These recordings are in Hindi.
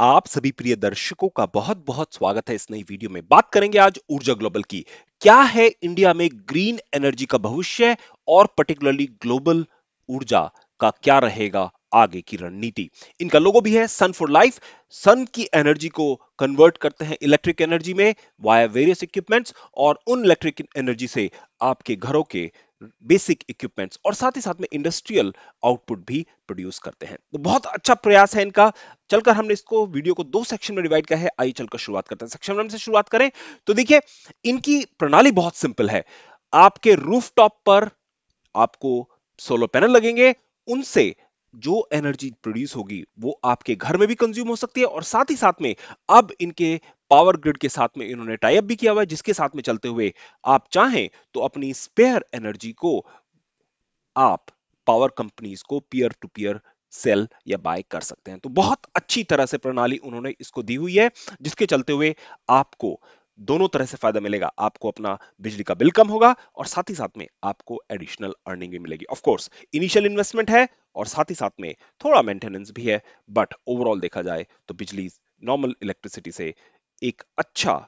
आप सभी प्रिय दर्शकों का बहुत बहुत स्वागत है इस नई वीडियो में बात करेंगे आज ऊर्जा ग्लोबल की क्या है इंडिया में ग्रीन एनर्जी का भविष्य और पर्टिकुलरली ग्लोबल ऊर्जा का क्या रहेगा आगे की रणनीति इनका लोगो भी है सन फॉर लाइफ सन की एनर्जी को कन्वर्ट करते हैं इलेक्ट्रिक एनर्जी में वाया वेरियस इक्विपमेंट्स और उन इलेक्ट्रिक एनर्जी से आपके घरों के बेसिक इक्विपमेंट्स और साथ ही साथ में इंडस्ट्रियल आउटपुट भी प्रोड्यूस करते हैं तो बहुत अच्छा प्रयास है इनका चलकर हमने इसको वीडियो को दो सेक्शन में डिवाइड किया है आइए चलकर शुरुआत करते हैं सेक्शन वन से शुरुआत करें तो देखिए इनकी प्रणाली बहुत सिंपल है आपके रूफ टॉप पर आपको सोलर पैनल लगेंगे उनसे जो एनर्जी प्रोड्यूस होगी वो आपके घर में भी कंज्यूम हो सकती है और साथ ही साथ में अब इनके पावर ग्रिड के साथ में इन्होंने टाइप भी किया हुआ है जिसके साथ में चलते हुए आप चाहें तो अपनी स्पेयर एनर्जी को आप पावर कंपनीज को पीयर टू पीयर सेल या बाय कर सकते हैं तो बहुत अच्छी तरह से प्रणाली उन्होंने इसको दी हुई है जिसके चलते हुए आपको दोनों तरह से फायदा मिलेगा आपको अपना बिजली का बिल कम होगा और साथ ही साथ में आपको एडिशनल अर्निंग भी मिलेगी ऑफ कोर्स इनिशियल इन्वेस्टमेंट है और साथ ही साथ में थोड़ा मेंटेनेंस भी है बट ओवरऑल देखा जाए तो बिजली नॉर्मल इलेक्ट्रिसिटी से एक अच्छा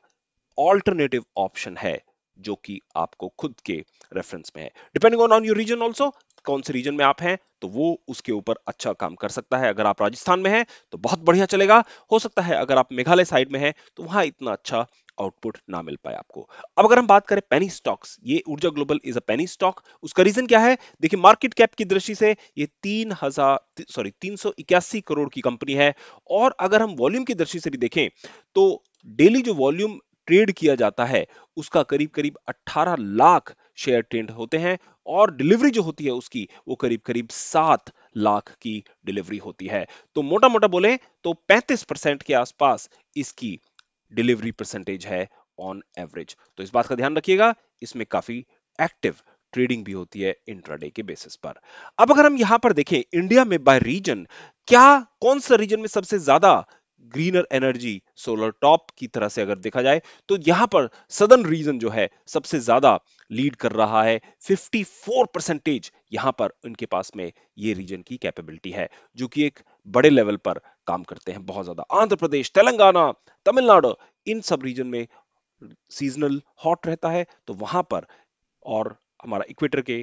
ऑल्टरनेटिव ऑप्शन है जो कि आपको खुद के रेफरेंस में है depending on on your region also कौन से रीजन में आप हैं तो वो उसके ऊपर अच्छा काम कर सकता है अगर आप राजस्थान में हैं तो बहुत बढ़िया चलेगा हो सकता है अगर आप मेघालय साइड में हैं तो वहां इतना अच्छा आउटपुट ना मिल पाए आपको अब अगर हम बात करें पेनी स्टॉक्स ये Urja Global is a penny stock उसका रीजन क्या है देखिए मार्केट कैप की दृष्टि से ये तीन हजार सॉरी तीन करोड़ की कंपनी है और अगर हम वॉल्यूम की दृष्टि से भी देखें तो डेली जो वॉल्यूम ट्रेड किया जाता है उसका करीब करीब 18 लाख शेयर ट्रेंड होते हैं और डिलीवरी जो होती है उसकी वो करीब करीब सात लाख की डिलीवरी होती है तो मोटा मोटा बोले तो 35 परसेंट के आसपास इसकी डिलीवरी परसेंटेज है ऑन एवरेज तो इस बात का ध्यान रखिएगा इसमें काफी एक्टिव ट्रेडिंग भी होती है इंट्राडे के बेसिस पर अब अगर हम यहां पर देखें इंडिया में बाय रीजन क्या कौन सा रीजन में सबसे ज्यादा ग्रीनर एनर्जी सोलर टॉप की तरह से अगर देखा जाए तो यहां पर सदन रीजन जो है सबसे ज्यादा लीड कर रहा है 54 परसेंटेज यहां पर उनके पास में ये रीजन की कैपेबिलिटी है जो कि एक बड़े लेवल पर काम करते हैं बहुत ज्यादा आंध्र प्रदेश तेलंगाना तमिलनाडु इन सब रीजन में सीजनल हॉट रहता है तो वहां पर और हमारा इक्वेटर के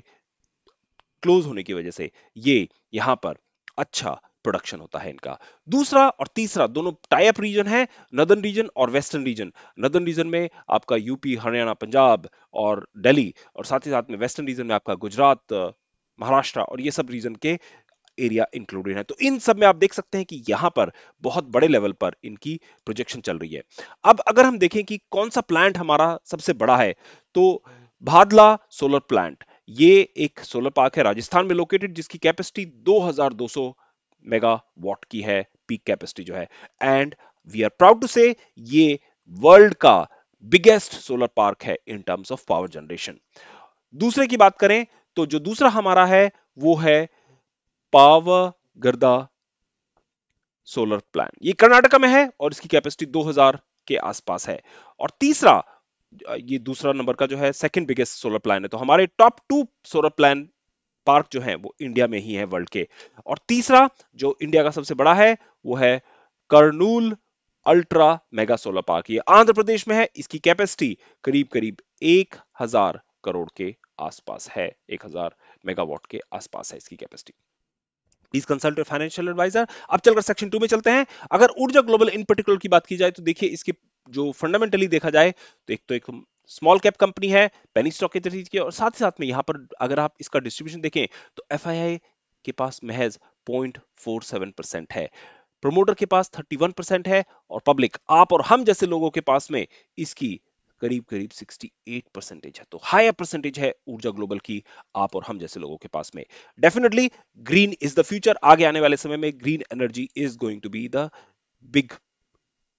क्लोज होने की वजह से ये यहां पर अच्छा प्रोडक्शन होता है इनका दूसरा और तीसरा दोनों टाइप रीजन है नदन रीजन और वेस्टर्न रीजन नदन रीजन में आपका यूपी हरियाणा पंजाब और दिल्ली और साथ ही साथ में वेस्टर्न रीजन में आपका गुजरात महाराष्ट्र और ये सब रीजन के एरिया इंक्लूडेड है तो इन सब में आप देख सकते हैं कि यहां पर बहुत बड़े लेवल पर इनकी प्रोजेक्शन चल रही है अब अगर हम देखें कि कौन सा प्लांट हमारा सबसे बड़ा है तो भादला सोलर प्लांट ये एक सोलर पार्क है राजस्थान में लोकेटेड जिसकी कैपेसिटी 2200 मेगावाट की है पीक कैपेसिटी जो है and we are proud to say ये वर्ल्ड का बिगेस्ट सोलर पार्क है in terms of power generation दूसरे की बात करें तो जो दूसरा हमारा है वो है गर्दा सोलर प्लांट ये कर्नाटका में है और इसकी कैपेसिटी 2000 के आसपास है और तीसरा ये दूसरा नंबर का जो है सेकंड बिगेस्ट सोलर प्लान है तो हमारे top two solar plan park जो है वो इंडिया में ही है वर्ल्ड के और तीसरा जो इंडिया का सबसे बड़ा है वो है Kurnool ultra mega solar park ये आंध्र प्रदेश में है इसकी कैपेसिटी करीब करीब एक हजार करोड़ के आसपास है एक हजार मेगावाट के आसपास है इसकी capacity please consult financial adviser अब चलकर सेक्शन टू में चलते हैं अगर ऊर्जा ग्लोबल इन पर्टिकुलर की बात की जाए तो देखिए इसके जो फंडामेंटली देखा जाए तो एक तो एक स्मॉल कैप कंपनी है पेनी स्टॉक के तरीके की और साथ ही साथ में यहाँ पर अगर आप इसका डिस्ट्रीब्यूशन देखें तो एफ के पास महज पॉइंट है प्रमोटर के पास 31 परसेंट है और पब्लिक आप और हम जैसे लोगों के पास में इसकी करीब करीब 68 परसेंटेज है तो हायर परसेंटेज है ऊर्जा ग्लोबल की आप और हम जैसे लोगों के पास में definitely green is the future आगे आने वाले समय में green energy is going to be the big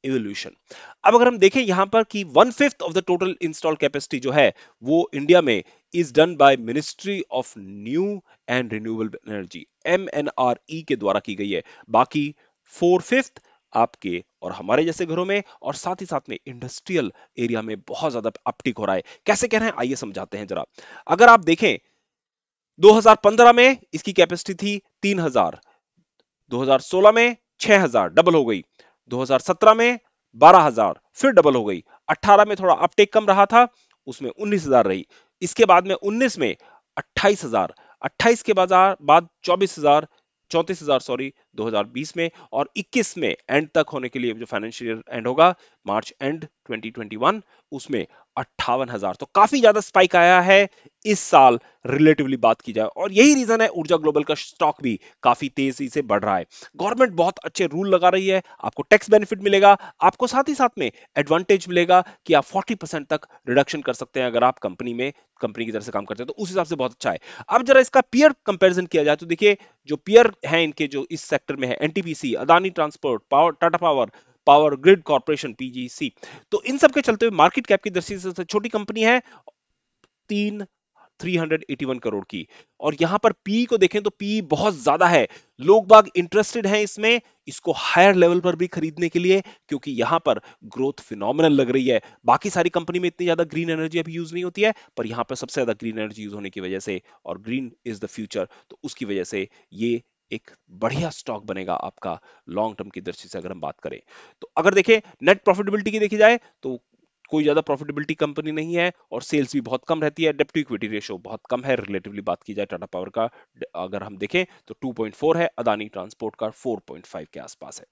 evolution अब अगर हम देखें यहां पर कि one fifth of the total install capacity जो है वो इंडिया में is done by ministry of new and renewable energy M के द्वारा की गई है बाकी फोर फिफ्थ आपके और हमारे जैसे घरों में और साथ ही साथ में इंडस्ट्रियल एरिया में बहुत ज्यादा अपटिक हो रहा है कैसे कह रहे हैं आइए समझाते हैं जरा अगर आप देखें 2015 में इसकी कैपेसिटी थी 3000 2016 में 6000 डबल हो गई 2017 में 12000 फिर डबल हो गई 18 में थोड़ा अपटेक कम रहा था उसमें उन्नीस रही इसके बाद में उन्नीस में अट्ठाईस हजार के बाद बाद 24000 34000 सॉरी 2020 में और 21 में एंड तक होने के लिए जो फाइनेंशियल ईयर एंड होगा मार्च एंड 2021 उसमें अट्ठावन हजार तो काफी ज्यादा स्पाइक आया है इस साल रिलेटिवली बात की जाए और यही रीजन है ऊर्जा ग्लोबल का स्टॉक भी काफी तेजी से बढ़ रहा है गवर्नमेंट बहुत अच्छे रूल लगा रही है आपको टैक्स बेनिफिट मिलेगा आपको साथ ही साथ में एडवांटेज मिलेगा कि आप 40 परसेंट तक रिडक्शन कर सकते हैं अगर आप कंपनी में कंपनी की तरह से काम करते हैं तो उस हिसाब से बहुत अच्छा है अब जरा इसका पियर कंपेरिजन किया जाए तो देखिए जो पियर है इनके जो इस सेक्टर सेक्टर में है NTPC Adani transport power Tata power power grid corporation PGC तो इन सब के चलते हुए मार्केट कैप की दृष्टि से छोटी कंपनी है तीन 381 करोड़ की और यहां पर पी को देखें तो पी बहुत ज्यादा है लोग बाग इंटरेस्टेड हैं इसमें इसको हायर लेवल पर भी खरीदने के लिए क्योंकि यहां पर ग्रोथ फिनोमिनल लग रही है बाकी सारी कंपनी में इतनी ज्यादा ग्रीन एनर्जी अभी यूज नहीं होती है पर यहां पर सबसे ज्यादा ग्रीन एनर्जी यूज होने की वजह से और ग्रीन इज द फ्यूचर तो उसकी वजह से ये एक बढ़िया स्टॉक बनेगा आपका लॉन्ग टर्म की दृष्टि से अगर हम बात करें तो अगर देखें नेट प्रॉफिटेबिलिटी की देखी जाए तो कोई ज्यादा प्रॉफिटेबिलिटी कंपनी नहीं है और सेल्स भी बहुत कम रहती है डेप्ट टू इक्विटी रेशियो बहुत कम है रिलेटिवली बात की जाए टाटा पावर का अगर हम देखें तो 2.4 है अदानी ट्रांसपोर्ट का 4.5 के आसपास है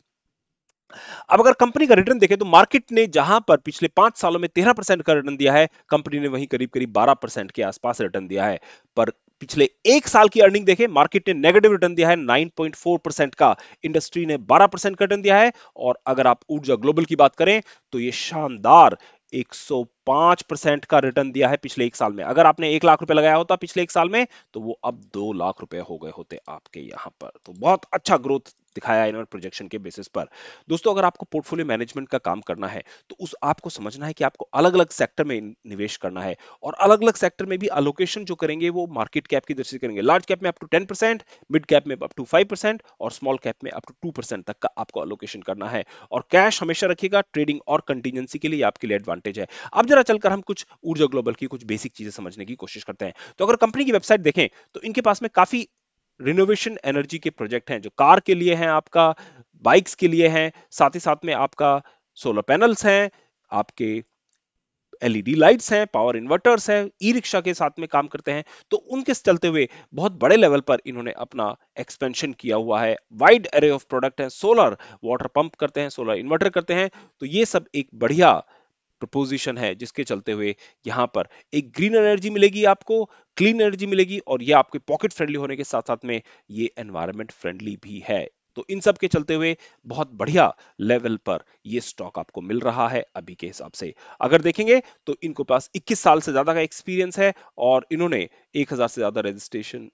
अब अगर कंपनी का रिटर्न देखें तो मार्केट ने जहां पर पिछले पांच सालों में तेरह परसेंट का रिटर्न दिया है कंपनी ने वहीं करीब करीब बारह परसेंट के आसपास रिटर्न दिया है पर पिछले एक साल की अर्निंग देखें मार्केट ने नेगेटिव रिटर्न दिया है 9.4 परसेंट का इंडस्ट्री ने 12 परसेंट का रिटर्न दिया है और अगर आप ऊर्जा ग्लोबल की बात करें तो ये शानदार 105 परसेंट का रिटर्न दिया है पिछले एक साल में अगर आपने एक लाख रुपए लगाया होता पिछले एक साल में तो वो अब दो लाख रुपए हो गए होते आपके यहां पर तो बहुत अच्छा ग्रोथ दिखाया इन्होंने प्रोजेक्शन के बेसिस पर दोस्तों अगर आपको पोर्टफोलियो मैनेजमेंट का काम करना है तो उस आपको समझना है कि आपको अलग अलग सेक्टर में निवेश करना है और अलग अलग सेक्टर में भी अलोकेशन जो करेंगे वो मार्केट कैप की दृष्टि करेंगे लार्ज कैप में up to ten percent mid cap में अप टू फाइव परसेंट और स्मॉल कैप में अप टू टू परसेंट तक का आपको अलोकेशन करना है और कैश हमेशा रखिएगा ट्रेडिंग और कंटीजेंसी के लिए आपके लिए एडवांटेज है अब जरा चलकर हम कुछ ऊर्जा ग्लोबल की कुछ बेसिक चीजें समझने की कोशिश करते हैं तो अगर कंपनी की वेबसाइट देखें तो इनके पास में काफी रिनोवेशन एनर्जी के प्रोजेक्ट हैं जो कार के लिए हैं आपका बाइक्स के लिए हैं साथ ही साथ में आपका सोलर पैनल्स हैं आपके एलईडी लाइट्स हैं पावर इन्वर्टर्स हैं ई रिक्शा के साथ में काम करते हैं तो उनके चलते हुए बहुत बड़े लेवल पर इन्होंने अपना एक्सपेंशन किया हुआ है वाइड एरे ऑफ प्रोडक्ट है सोलर वाटर पंप करते हैं सोलर इन्वर्टर करते हैं तो ये सब एक बढ़िया प्रपोजिशन है जिसके चलते हुए यहाँ पर एक ग्रीन एनर्जी मिलेगी आपको क्लीन एनर्जी मिलेगी और ये आपके पॉकेट फ्रेंडली होने के साथ साथ में ये एनवायरमेंट फ्रेंडली भी है तो इन सब के चलते हुए बहुत बढ़िया लेवल पर ये स्टॉक आपको मिल रहा है अभी के हिसाब से अगर देखेंगे तो इनको पास 21 साल से ज्यादा का एक्सपीरियंस है और इन्होंने 1000 से ज्यादा रजिस्ट्रेशन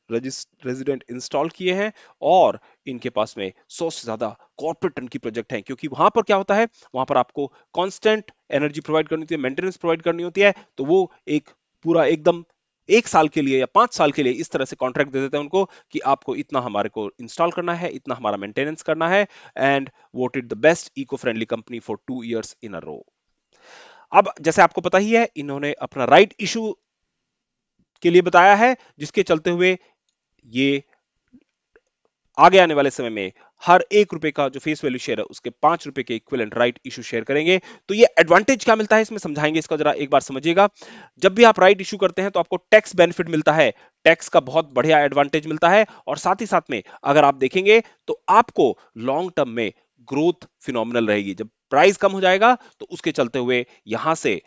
रेजिडेंट इंस्टॉल किए हैं और इनके पास में 100 से ज्यादा कॉर्पोरेट टन की प्रोजेक्ट है क्योंकि वहां पर क्या होता है वहां पर आपको कॉन्स्टेंट एनर्जी प्रोवाइड करनी होती है मेंटेनेंस प्रोवाइड करनी होती है तो वो एक पूरा एकदम एक साल के लिए या पांच साल के लिए इस तरह से कॉन्ट्रैक्ट दे देते हैं उनको कि आपको इतना हमारे को इंस्टॉल करना है इतना हमारा मेंटेनेंस करना है and it the best eco friendly company for two years in a row अब जैसे आपको पता ही है इन्होंने अपना राइट right इशू के लिए बताया है जिसके चलते हुए ये आगे आने वाले समय में हर एक रुपए का जो फेस वैल्यू शेयर है उसके पांच रुपए के इक्विवेलेंट राइट इशू शेयर करेंगे तो ये एडवांटेज क्या मिलता है इसमें समझाएंगे इसका जरा एक बार समझिएगा जब भी आप राइट इशू करते हैं तो आपको टैक्स बेनिफिट मिलता है टैक्स का बहुत बढ़िया एडवांटेज मिलता है और साथ ही साथ में अगर आप देखेंगे तो आपको लॉन्ग टर्म में ग्रोथ फिनोमिनल रहेगी जब प्राइस कम हो जाएगा तो उसके चलते हुए यहां से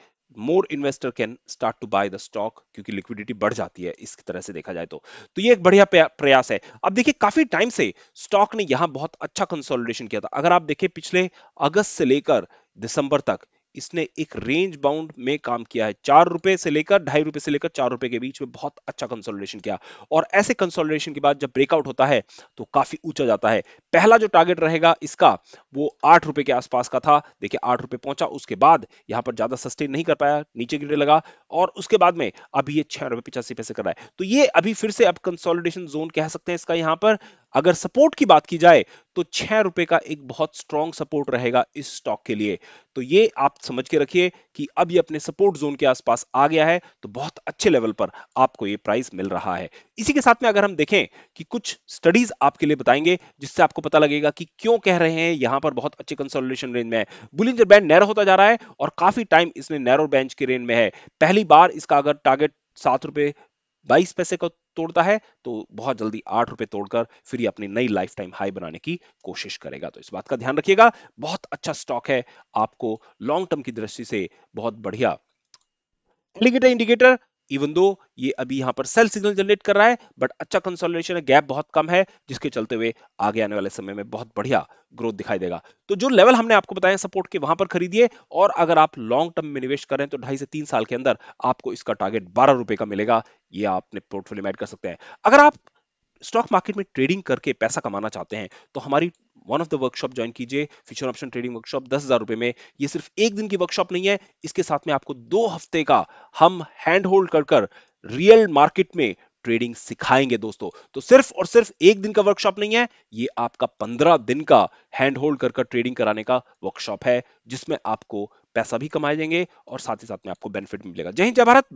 more investor can start to buy the stock क्योंकि लिक्विडिटी बढ़ जाती है इस तरह से देखा जाए तो तो ये एक बढ़िया प्रयास है अब देखिए काफी टाइम से स्टॉक ने यहां बहुत अच्छा कंसोलिडेशन किया था अगर आप देखें पिछले अगस्त से लेकर दिसंबर तक इसने एक रेंज बाउंड में काम किया है चार रुपए से लेकर ढाई रुपए से लेकर चार रुपए के बीच में बहुत अच्छा कंसोलिडेशन किया और ऐसे कंसोलिडेशन के बाद जब ब्रेकआउट होता है तो काफी ऊंचा जाता है पहला जो टारगेट रहेगा इसका वो आठ रुपए के आसपास का था देखिए आठ रुपए पहुंचा उसके बाद यहां पर ज्यादा सस्टेन नहीं कर पाया नीचे गिरने लगा और उसके बाद में अभी ये छह रुपए पिचासी पैसे कर रहा है तो ये अभी फिर से अब कंसोलिडेशन जोन कह सकते हैं इसका यहां पर अगर सपोर्ट की बात की जाए तो छह रुपए का एक बहुत स्ट्रॉन्ग सपोर्ट रहेगा इस स्टॉक के लिए तो ये आप समझ के रखिए कि अब ये अपने सपोर्ट जोन के आसपास आ गया है तो बहुत अच्छे लेवल पर आपको ये प्राइस मिल रहा है इसी के साथ में अगर हम देखें कि कुछ स्टडीज आपके लिए बताएंगे जिससे आपको पता लगेगा कि क्यों कह रहे हैं यहां पर बहुत अच्छे कंसोलिडेशन रेंज में है बुलिंजर बैंड नैरो होता जा रहा है और काफी टाइम इसमें नैरो बेंच के रेंज में है पहली बार इसका अगर टारगेट सात रुपए बाईस पैसे का तोड़ता है तो बहुत जल्दी आठ रुपए तोड़कर फिर ये अपनी नई लाइफ टाइम हाई बनाने की कोशिश करेगा तो इस बात का ध्यान रखिएगा बहुत अच्छा स्टॉक है आपको लॉन्ग टर्म की दृष्टि से बहुत बढ़िया एलिगेटर इंडिकेटर इवन दो ये अभी यहां पर सेल सिग्नल जनरेट कर रहा है बट अच्छा कंसोलिडेशन है गैप बहुत कम है जिसके चलते हुए आगे आने वाले समय में बहुत बढ़िया ग्रोथ दिखाई देगा तो जो लेवल हमने आपको बताया सपोर्ट के वहां पर खरीदिए और अगर आप लॉन्ग टर्म में निवेश करें तो ढाई से तीन साल के अंदर आपको इसका टारगेट बारह रुपए का मिलेगा ये आप अपने पोर्टफोलियो में ऐड कर सकते हैं अगर आप स्टॉक मार्केट में ट्रेडिंग करके पैसा कमाना चाहते हैं तो हमारी one of the workshop join कीजिए फ्यूचर ऑप्शन ट्रेडिंग वर्कशॉप दस हजार रुपए में ये सिर्फ एक दिन की वर्कशॉप नहीं है इसके साथ में आपको दो हफ्ते का हम हैंड होल्ड कर कर रियल मार्केट में ट्रेडिंग सिखाएंगे दोस्तों तो सिर्फ और सिर्फ एक दिन का वर्कशॉप नहीं है ये आपका पंद्रह दिन का हैंड होल्ड कर, कर ट्रेडिंग कराने का वर्कशॉप है जिसमें आपको पैसा भी कमाए जाएंगे और साथ ही साथ में आपको बेनिफिट मिलेगा जय हिंद जय भारत